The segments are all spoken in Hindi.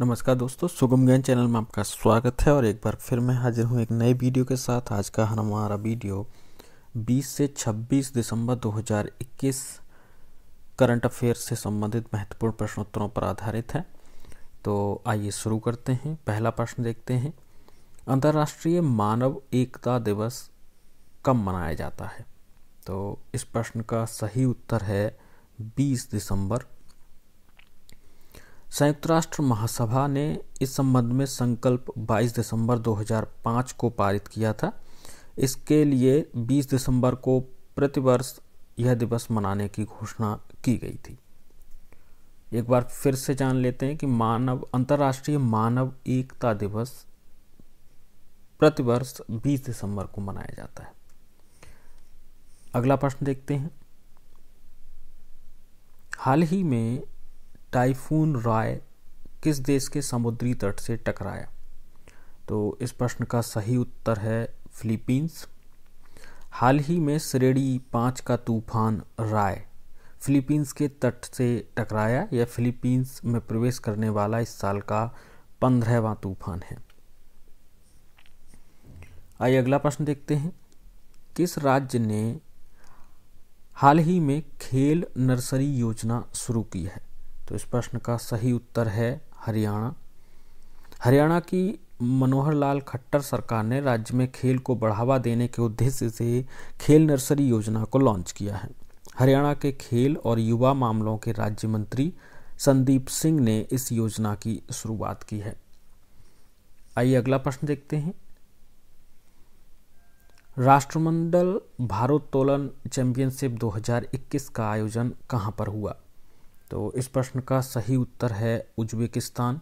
नमस्कार दोस्तों सुगम ज्ञान चैनल में आपका स्वागत है और एक बार फिर मैं हाजिर हूँ एक नए वीडियो के साथ आज का हमारा वीडियो 20 से 26 दिसंबर 2021 करंट अफेयर से संबंधित महत्वपूर्ण प्रश्नोत्तरों पर आधारित है तो आइए शुरू करते हैं पहला प्रश्न देखते हैं अंतर्राष्ट्रीय मानव एकता दिवस कब मनाया जाता है तो इस प्रश्न का सही उत्तर है बीस दिसंबर संयुक्त राष्ट्र महासभा ने इस संबंध में संकल्प 22 दिसंबर 2005 को पारित किया था इसके लिए 20 दिसंबर को प्रतिवर्ष यह दिवस मनाने की घोषणा की गई थी एक बार फिर से जान लेते हैं कि मानव अंतर्राष्ट्रीय मानव एकता दिवस प्रतिवर्ष 20 दिसंबर को मनाया जाता है अगला प्रश्न देखते हैं हाल ही में टाइफून राय किस देश के समुद्री तट से टकराया तो इस प्रश्न का सही उत्तर है फिलीपींस हाल ही में श्रेणी पाँच का तूफान राय फिलीपींस के तट से टकराया यह फिलीपींस में प्रवेश करने वाला इस साल का पंद्रहवा तूफान है आइए अगला प्रश्न देखते हैं किस राज्य ने हाल ही में खेल नर्सरी योजना शुरू की है तो इस प्रश्न का सही उत्तर है हरियाणा हरियाणा की मनोहर लाल खट्टर सरकार ने राज्य में खेल को बढ़ावा देने के उद्देश्य से खेल नर्सरी योजना को लॉन्च किया है हरियाणा के खेल और युवा मामलों के राज्य मंत्री संदीप सिंह ने इस योजना की शुरुआत की है आइए अगला प्रश्न देखते हैं राष्ट्रमंडल भारोत्तोलन चैंपियनशिप 2021 का आयोजन कहां पर हुआ तो इस प्रश्न का सही उत्तर है उज्बेकिस्तान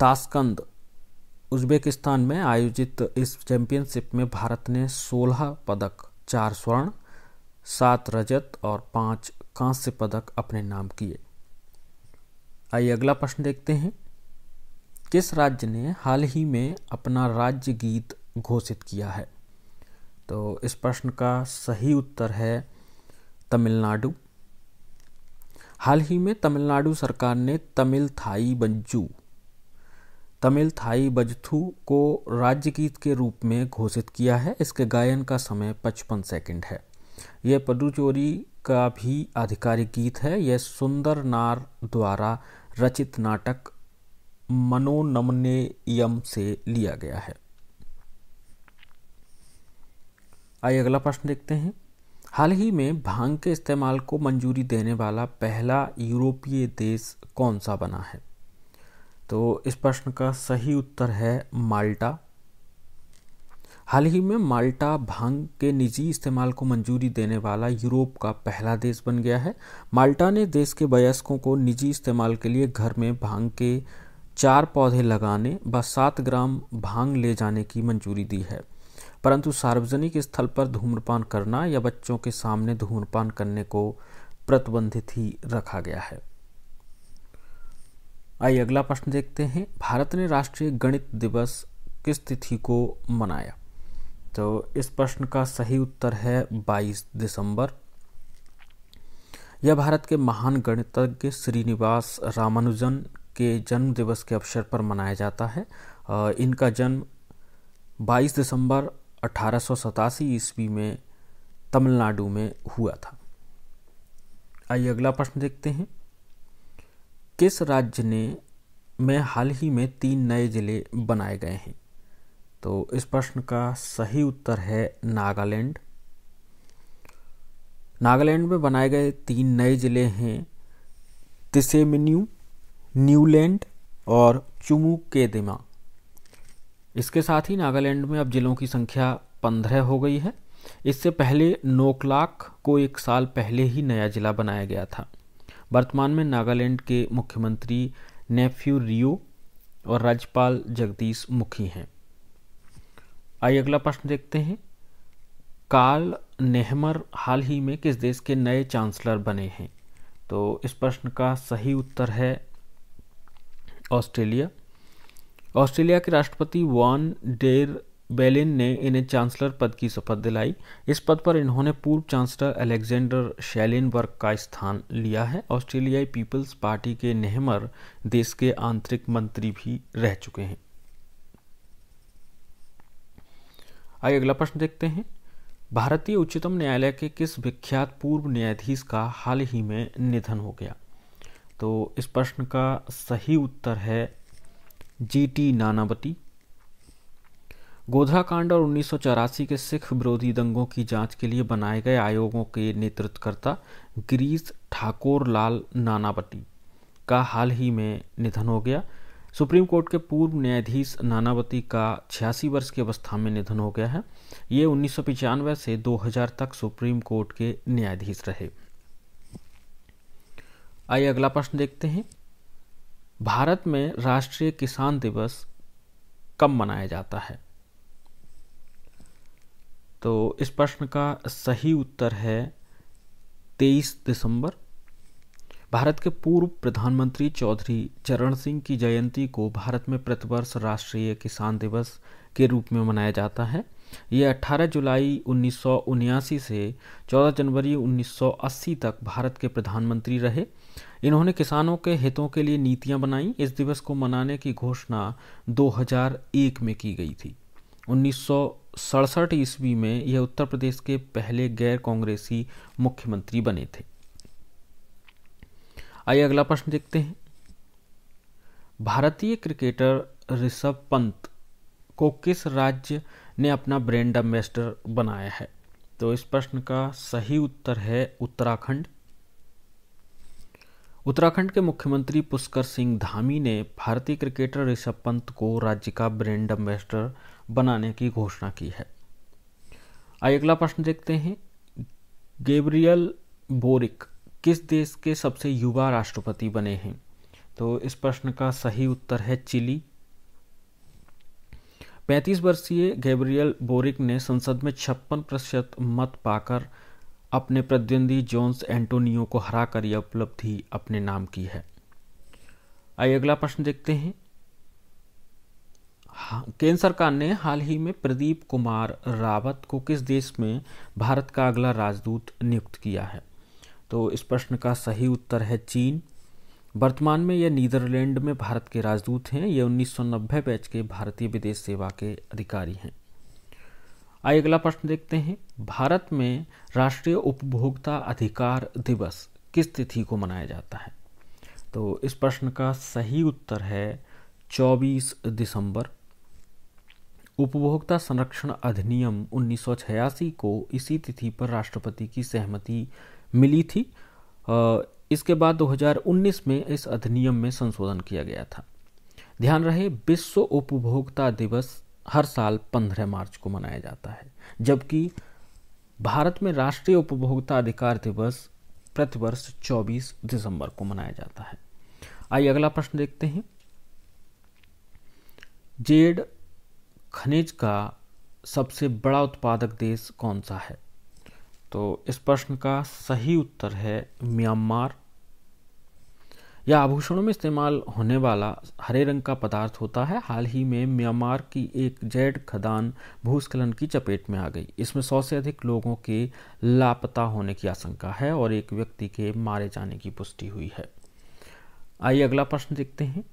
ताशकंद उज्बेकिस्तान में आयोजित इस चैंपियनशिप में भारत ने 16 पदक चार स्वर्ण सात रजत और पांच कांस्य पदक अपने नाम किए आइए अगला प्रश्न देखते हैं किस राज्य ने हाल ही में अपना राज्य गीत घोषित किया है तो इस प्रश्न का सही उत्तर है तमिलनाडु हाल ही में तमिलनाडु सरकार ने तमिल थाई बज्जू तमिल थाई बजथू को राज्य गीत के रूप में घोषित किया है इसके गायन का समय 55 सेकंड है यह पदुचोरी का भी आधिकारिक गीत है यह सुंदर नार द्वारा रचित नाटक मनोनमनेयम से लिया गया है आइए अगला प्रश्न देखते हैं हाल ही में भांग के इस्तेमाल को मंजूरी देने वाला पहला यूरोपीय देश कौन सा बना है तो इस प्रश्न का सही उत्तर है माल्टा हाल ही में माल्टा भांग के निजी इस्तेमाल को मंजूरी देने वाला यूरोप का पहला देश बन गया है माल्टा ने देश के वयस्कों को निजी इस्तेमाल के लिए घर में भांग के चार पौधे लगाने व सात ग्राम भांग ले जाने की मंजूरी दी है परंतु सार्वजनिक स्थल पर धूम्रपान करना या बच्चों के सामने धूम्रपान करने को प्रतिबंधित ही रखा गया है आइए अगला प्रश्न देखते हैं भारत ने राष्ट्रीय गणित दिवस किस तिथि को मनाया तो इस प्रश्न का सही उत्तर है 22 दिसंबर यह भारत के महान गणितज्ञ श्रीनिवास रामानुजन के जन्म दिवस के अवसर पर मनाया जाता है इनका जन्म 22 दिसंबर अठारह ईस्वी में तमिलनाडु में हुआ था आइए अगला प्रश्न देखते हैं किस राज्य ने में हाल ही में तीन नए जिले बनाए गए हैं तो इस प्रश्न का सही उत्तर है नागालैंड नागालैंड में बनाए गए तीन नए जिले हैं तिसेमिन्यू न्यूलैंड और चुमुकेदिमा इसके साथ ही नागालैंड में अब जिलों की संख्या पंद्रह हो गई है इससे पहले नोकलाक को एक साल पहले ही नया जिला बनाया गया था वर्तमान में नागालैंड के मुख्यमंत्री नेफ्यू रियो और राज्यपाल जगदीश मुखी हैं आइए अगला प्रश्न देखते हैं कार्ल नेहमर हाल ही में किस देश के नए चांसलर बने हैं तो इस प्रश्न का सही उत्तर है ऑस्ट्रेलिया ऑस्ट्रेलिया के राष्ट्रपति वॉन डेर बेलिन ने इन्हें चांसलर पद की शपथ दिलाई इस पद पर इन्होंने पूर्व चांसलर अलेक्जेंडर शैलिनबर्ग का स्थान लिया है ऑस्ट्रेलियाई पीपल्स पार्टी के नेहमर देश के आंतरिक मंत्री भी रह चुके हैं आइए अगला प्रश्न देखते हैं भारतीय उच्चतम न्यायालय के किस विख्यात पूर्व न्यायाधीश का हाल ही में निधन हो गया तो इस प्रश्न का सही उत्तर है जी टी नानावती गोधरा कांड और उन्नीस के सिख विरोधी दंगों की जांच के लिए बनाए गए आयोगों के नेतृत्वकर्ता गिरीश ठाकुर लाल नानावती का हाल ही में निधन हो गया सुप्रीम कोर्ट के पूर्व न्यायाधीश नानावती का छियासी वर्ष की अवस्था में निधन हो गया है ये उन्नीस से 2000 तक सुप्रीम कोर्ट के न्यायाधीश रहे आइए अगला प्रश्न देखते हैं भारत में राष्ट्रीय किसान दिवस कब मनाया जाता है तो इस प्रश्न का सही उत्तर है 23 दिसंबर भारत के पूर्व प्रधानमंत्री चौधरी चरण सिंह की जयंती को भारत में प्रतिवर्ष राष्ट्रीय किसान दिवस के रूप में मनाया जाता है ये 18 जुलाई उन्नीस से 14 जनवरी 1980 तक भारत के प्रधानमंत्री रहे इन्होंने किसानों के हितों के लिए नीतियां बनाई इस दिवस को मनाने की घोषणा 2001 में की गई थी उन्नीस ईस्वी में यह उत्तर प्रदेश के पहले गैर कांग्रेसी मुख्यमंत्री बने थे आइए अगला प्रश्न देखते हैं भारतीय क्रिकेटर ऋषभ पंत को किस राज्य ने अपना ब्रांड एम्बेसडर बनाया है तो इस प्रश्न का सही उत्तर है उत्तराखंड उत्तराखंड के मुख्यमंत्री पुष्कर सिंह धामी ने भारतीय क्रिकेटर ऋषभ पंत को राज्य का ब्रांड एम्बेसडर बनाने की घोषणा की है आइए अगला प्रश्न देखते हैं गेब्रियल बोरिक किस देश के सबसे युवा राष्ट्रपति बने हैं तो इस प्रश्न का सही उत्तर है चिली पैंतीस वर्षीय गैब्रियल बोरिक ने संसद में छप्पन प्रतिशत मत पाकर अपने प्रतिद्वंदी जोन्स एंटोनियो को हरा कर यह उपलब्धि अपने नाम की है आइए अगला प्रश्न देखते हैं हाँ, केंद्र सरकार ने हाल ही में प्रदीप कुमार रावत को किस देश में भारत का अगला राजदूत नियुक्त किया है तो इस प्रश्न का सही उत्तर है चीन वर्तमान में यह नीदरलैंड में भारत के राजदूत हैं ये 1990 बैच के भारतीय विदेश सेवा के अधिकारी हैं आइए अगला प्रश्न देखते हैं भारत में राष्ट्रीय उपभोक्ता अधिकार दिवस किस तिथि को मनाया जाता है तो इस प्रश्न का सही उत्तर है 24 दिसंबर उपभोक्ता संरक्षण अधिनियम 1986 को इसी तिथि पर राष्ट्रपति की सहमति मिली थी इसके बाद 2019 में इस अधिनियम में संशोधन किया गया था ध्यान रहे विश्व उपभोक्ता दिवस हर साल 15 मार्च को मनाया जाता है जबकि भारत में राष्ट्रीय उपभोक्ता अधिकार दिवस प्रतिवर्ष 24 दिसंबर को मनाया जाता है आइए अगला प्रश्न देखते हैं जेड खनिज का सबसे बड़ा उत्पादक देश कौन सा है तो इस प्रश्न का सही उत्तर है म्यांमार यह आभूषणों में इस्तेमाल होने वाला हरे रंग का पदार्थ होता है हाल ही में म्यांमार की एक जेड खदान भूस्खलन की चपेट में आ गई इसमें सौ से अधिक लोगों के लापता होने की आशंका है और एक व्यक्ति के मारे जाने की पुष्टि हुई है आइए अगला प्रश्न देखते हैं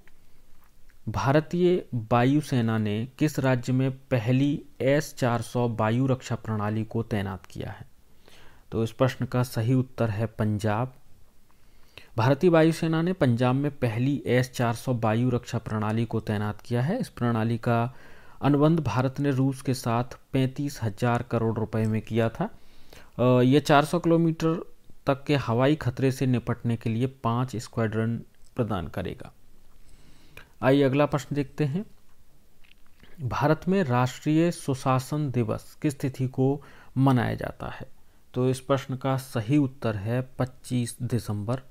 भारतीय वायुसेना ने किस राज्य में पहली एस चार सौ वायु रक्षा प्रणाली को तैनात किया है तो इस प्रश्न का सही उत्तर है पंजाब भारतीय वायुसेना ने पंजाब में पहली एस चार सौ वायु रक्षा प्रणाली को तैनात किया है इस प्रणाली का अनुबंध भारत ने रूस के साथ पैंतीस हजार करोड़ रुपए में किया था यह 400 किलोमीटर तक के हवाई खतरे से निपटने के लिए पांच स्क्वाड्रन प्रदान करेगा आइए अगला प्रश्न देखते हैं भारत में राष्ट्रीय सुशासन दिवस किस तिथि को मनाया जाता है तो इस प्रश्न का सही उत्तर है 25 दिसंबर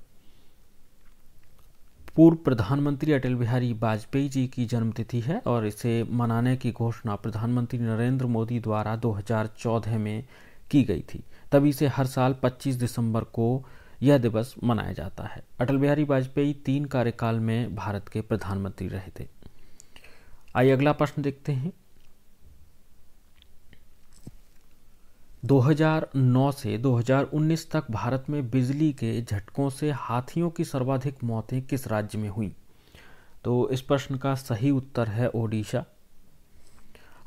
पूर्व प्रधानमंत्री अटल बिहारी वाजपेयी जी की जन्मतिथि है और इसे मनाने की घोषणा प्रधानमंत्री नरेंद्र मोदी द्वारा 2014 में की गई थी तभी से हर साल 25 दिसंबर को यह दिवस मनाया जाता है अटल बिहारी वाजपेयी तीन कार्यकाल में भारत के प्रधानमंत्री रहे थे आइए अगला प्रश्न देखते हैं 2009 से 2019 तक भारत में बिजली के झटकों से हाथियों की सर्वाधिक मौतें किस राज्य में हुई तो इस प्रश्न का सही उत्तर है ओडिशा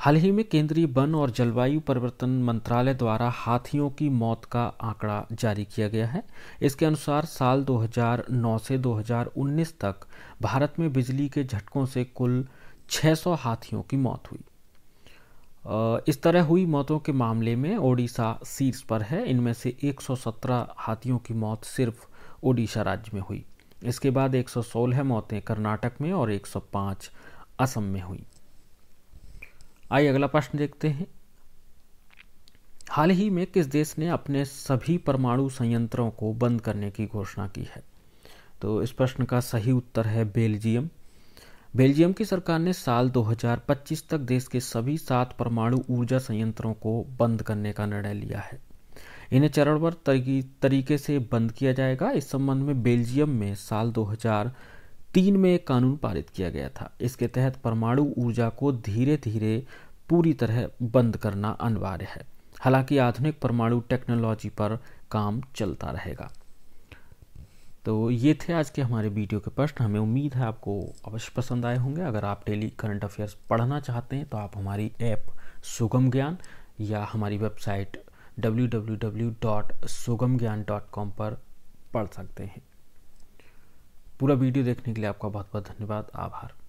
हाल ही में केंद्रीय वन और जलवायु परिवर्तन मंत्रालय द्वारा हाथियों की मौत का आंकड़ा जारी किया गया है इसके अनुसार साल 2009 से 2019 तक भारत में बिजली के झटकों से कुल 600 हाथियों की मौत हुई इस तरह हुई मौतों के मामले में ओडिशा शीर्ष पर है इनमें से 117 हाथियों की मौत सिर्फ ओडिशा राज्य में हुई इसके बाद 116 मौतें कर्नाटक में और 105 असम में हुई आइए अगला प्रश्न देखते हैं हाल ही में किस देश ने अपने सभी परमाणु संयंत्रों को बंद करने की घोषणा की है तो इस प्रश्न का सही उत्तर है बेल्जियम बेल्जियम की सरकार ने साल 2025 तक देश के सभी सात परमाणु ऊर्जा संयंत्रों को बंद करने का निर्णय लिया है इन्हें चरणबद्ध तरीके से बंद किया जाएगा इस संबंध में बेल्जियम में साल 2003 में एक कानून पारित किया गया था इसके तहत परमाणु ऊर्जा को धीरे धीरे पूरी तरह बंद करना अनिवार्य है हालांकि आधुनिक परमाणु टेक्नोलॉजी पर काम चलता रहेगा तो ये थे आज के हमारे वीडियो के प्रश्न हमें उम्मीद है आपको अवश्य पसंद आए होंगे अगर आप डेली करंट अफेयर्स पढ़ना चाहते हैं तो आप हमारी ऐप सुगम ज्ञान या हमारी वेबसाइट www.sugamgyan.com पर पढ़ सकते हैं पूरा वीडियो देखने के लिए आपका बहुत बहुत धन्यवाद आभार